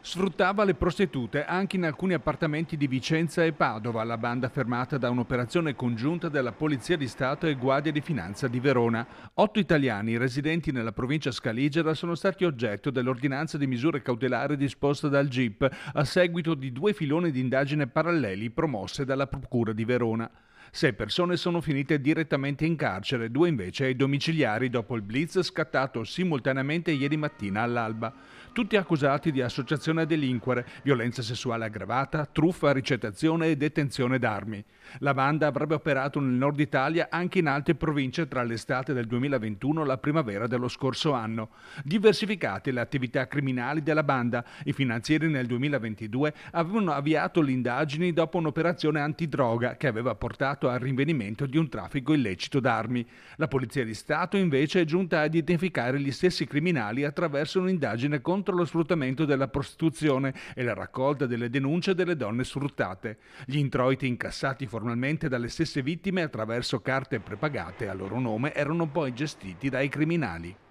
Sfruttava le prostitute anche in alcuni appartamenti di Vicenza e Padova, la banda fermata da un'operazione congiunta della Polizia di Stato e Guardia di Finanza di Verona. Otto italiani residenti nella provincia scaligera sono stati oggetto dell'ordinanza di misure cautelari disposta dal GIP a seguito di due filoni di indagine paralleli promosse dalla Procura di Verona. Sei persone sono finite direttamente in carcere, due invece ai domiciliari dopo il blitz scattato simultaneamente ieri mattina all'alba. Tutti accusati di associazione a delinquere, violenza sessuale aggravata, truffa, ricettazione e detenzione d'armi. La banda avrebbe operato nel nord Italia anche in altre province tra l'estate del 2021 e la primavera dello scorso anno. Diversificate le attività criminali della banda, i finanzieri nel 2022 avevano avviato le indagini dopo un'operazione antidroga che aveva portato portato al rinvenimento di un traffico illecito d'armi. La Polizia di Stato invece è giunta a identificare gli stessi criminali attraverso un'indagine contro lo sfruttamento della prostituzione e la raccolta delle denunce delle donne sfruttate. Gli introiti incassati formalmente dalle stesse vittime attraverso carte prepagate a loro nome erano poi gestiti dai criminali.